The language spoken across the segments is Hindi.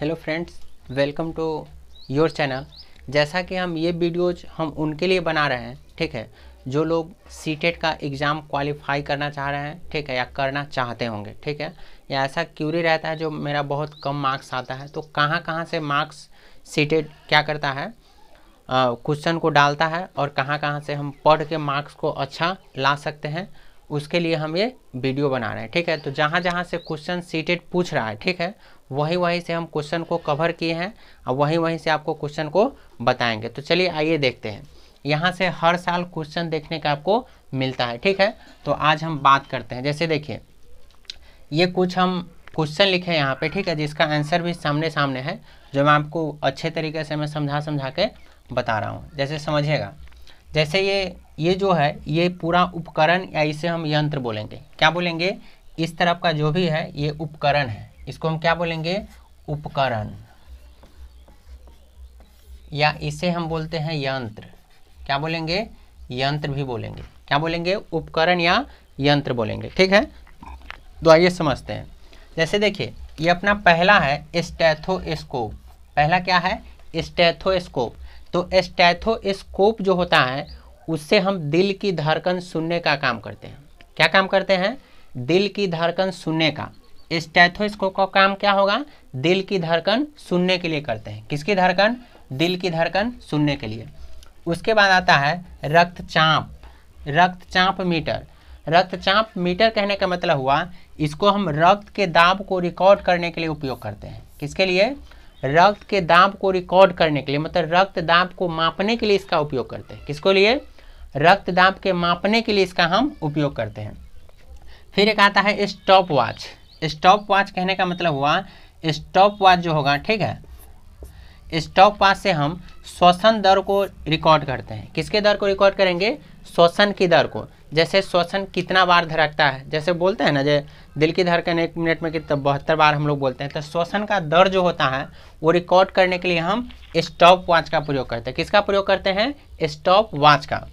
hello friends welcome to your channel जैसा कि हम ये वीडियोज हम उनके लिए बना रहे हैं ठीक है जो लोग सी e का एग्ज़ाम क्वालिफाई करना चाह रहे हैं ठीक है या करना चाहते होंगे ठीक है या ऐसा क्यूरी रहता है जो मेरा बहुत कम मार्क्स आता है तो कहाँ कहाँ से मार्क्स सी e क्या करता है क्वेश्चन को डालता है और कहाँ कहाँ से हम पढ़ के मार्क्स को अच्छा ला सकते हैं उसके लिए हम ये वीडियो बना रहे हैं ठीक है तो जहाँ जहाँ से क्वेश्चन सीटेड पूछ रहा है ठीक है वहीं वहीं से हम क्वेश्चन को कवर किए हैं और वहीं वहीं से आपको क्वेश्चन को बताएंगे तो चलिए आइए देखते हैं यहाँ से हर साल क्वेश्चन देखने का आपको मिलता है ठीक है तो आज हम बात करते हैं जैसे देखिए ये कुछ हम क्वेश्चन लिखे हैं यहाँ पर ठीक है जिसका आंसर भी सामने सामने है जो मैं आपको अच्छे तरीके से मैं समझा समझा के बता रहा हूँ जैसे समझिएगा जैसे ये ये जो है ये पूरा उपकरण या इसे हम यंत्र बोलेंगे क्या बोलेंगे इस तरफ का जो भी है ये उपकरण है इसको हम क्या बोलेंगे उपकरण या इसे हम बोलते हैं यंत्र क्या बोलेंगे यंत्र भी बोलेंगे क्या बोलेंगे उपकरण या यंत्र बोलेंगे ठीक है तो आइए समझते हैं जैसे देखिए ये अपना पहला है स्टैथोस्कोप पहला क्या है स्टैथोस्कोप तो स्टैथोस्कोप जो होता है उससे हम दिल की धड़कन सुनने का काम करते हैं क्या काम करते हैं दिल की धड़कन सुनने का स्टैथोस्कोप का काम क्या होगा दिल की धड़कन सुनने के लिए करते हैं किसकी धड़कन दिल की धड़कन सुनने के लिए उसके बाद आता है रक्तचाप रक्तचाप मीटर रक्तचाप मीटर कहने का मतलब हुआ इसको हम रक्त के दाब को रिकॉर्ड करने के लिए उपयोग करते हैं किसके लिए रक्त के दाब को रिकॉर्ड करने के लिए मतलब रक्त दाब को मापने के लिए इसका उपयोग करते हैं किसको लिए रक्तदाब के मापने के लिए इसका हम उपयोग करते हैं फिर एक आता है स्टॉप वॉच स्टॉप वॉच कहने का मतलब हुआ स्टॉप वॉच जो होगा ठीक है स्टॉप वॉच से हम श्वसन दर को रिकॉर्ड करते हैं किसके दर को रिकॉर्ड करेंगे श्वसन की दर को जैसे श्वसन कितना बार धड़कता है जैसे बोलते हैं ना जैसे दिल की धड़कन एक मिनट में कितना बहत्तर बार हम लोग बोलते हैं तो श्वसन का दर जो होता है वो रिकॉर्ड करने के लिए हम स्टॉप वॉच का प्रयोग करते हैं किसका प्रयोग करते हैं स्टॉप वॉच का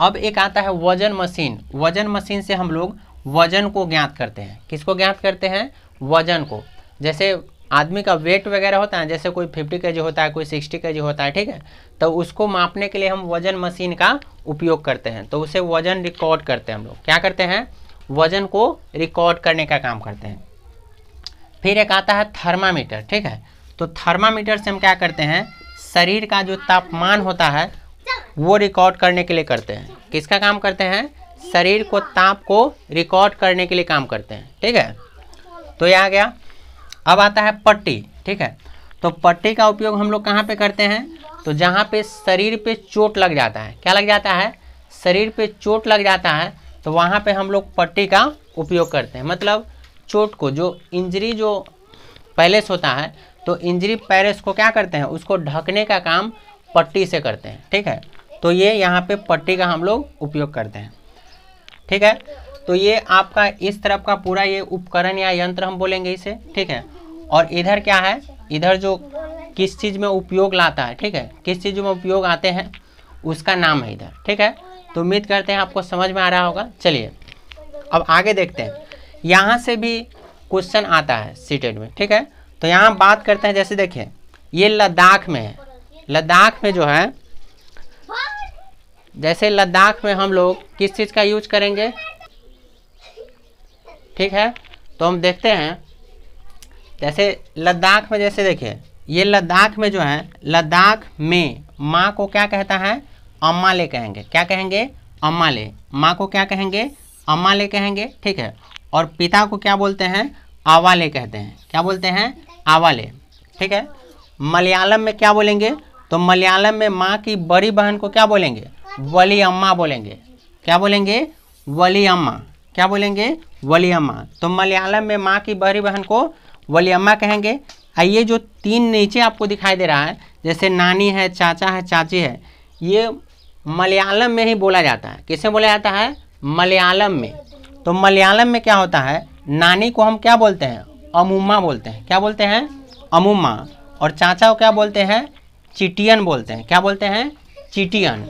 अब एक आता है वजन मशीन वजन मशीन से हम लोग वजन को ज्ञात करते हैं किसको ज्ञात करते हैं वजन को जैसे आदमी का वेट वगैरह होता है जैसे कोई फिफ्टी के होता है कोई सिक्सटी के होता है ठीक है तो उसको मापने के लिए हम वजन मशीन का उपयोग करते हैं तो उसे वजन रिकॉर्ड करते हैं हम लोग क्या करते हैं वजन को रिकॉर्ड करने का काम करते हैं फिर एक आता है थर्मामीटर ठीक है तो थर्मामीटर से हम क्या करते हैं शरीर का जो तापमान होता है वो रिकॉर्ड करने के लिए करते हैं किसका काम करते हैं शरीर को ताप को रिकॉर्ड करने के लिए काम करते हैं ठीक है तो ये आ गया अब आता है पट्टी ठीक है तो पट्टी का उपयोग हम लोग कहाँ पे करते हैं तो जहाँ पे शरीर पे चोट लग जाता है क्या लग जाता है शरीर पे चोट लग जाता है तो वहाँ पे हम लोग पट्टी का उपयोग करते हैं मतलब चोट को जो इंजरी जो पैलेस होता है तो इंजरी पैलेस को क्या करते हैं उसको ढकने का काम पट्टी से करते हैं ठीक है तो ये यहाँ पे पट्टी का हम लोग उपयोग करते हैं ठीक है तो ये आपका इस तरफ का पूरा ये उपकरण या यंत्र हम बोलेंगे इसे ठीक है और इधर क्या है इधर जो किस चीज़ में उपयोग लाता है ठीक है किस चीज़ में उपयोग आते हैं उसका नाम है इधर ठीक है तो उम्मीद करते हैं आपको समझ में आ रहा होगा चलिए अब आगे देखते हैं यहाँ से भी क्वेश्चन आता है सीटेड में ठीक है तो यहाँ बात करते हैं जैसे देखिए ये लद्दाख में है लद्दाख में जो है जैसे लद्दाख में हम लोग किस चीज़ का यूज करेंगे ठीक है तो हम देखते हैं जैसे लद्दाख में जैसे देखिए ये लद्दाख में जो है लद्दाख में माँ को क्या कहता है अम्मा ले कहेंगे क्या कहेंगे अम्मा ले माँ को क्या कहेंगे अम्मा ले कहेंगे ठीक है और पिता को क्या बोलते हैं आवाले कहते हैं क्या बोलते हैं आवाले ठीक है मलयालम में क्या बोलेंगे तो मलयालम में माँ की बड़ी बहन को क्या बोलेंगे वली अम्मा बोलेंगे क्या बोलेंगे वली अम्मा क्या बोलेंगे वली अम्मा तो मलयालम में माँ की बहरी बहन को वली अम्मा कहेंगे आइए जो तीन नीचे आपको दिखाई दे रहा है जैसे नानी है चाचा है चाची है ये मलयालम में ही बोला जाता है किसे बोला जाता है मलयालम में तो मलयालम में क्या होता है नानी को हम क्या बोलते हैं अमूमा बोलते हैं क्या बोलते हैं अमूमा और चाचा को क्या बोलते हैं चिटियन बोलते हैं क्या बोलते हैं चिटियन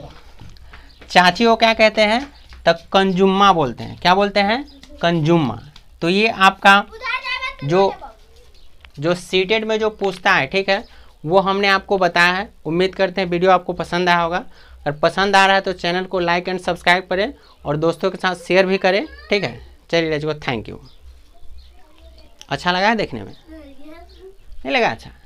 चाची को क्या कहते हैं तो कंजुम्मा बोलते हैं क्या बोलते हैं कंजुम्मा तो ये आपका जो जो सीटेड में जो पूछता है ठीक है वो हमने आपको बताया है उम्मीद करते हैं वीडियो आपको पसंद आया होगा अगर पसंद आ रहा है तो चैनल को लाइक एंड सब्सक्राइब करें और दोस्तों के साथ शेयर भी करें ठीक है चलिए रजगो थैंक यू अच्छा लगा है देखने में हाँ, नहीं लगा अच्छा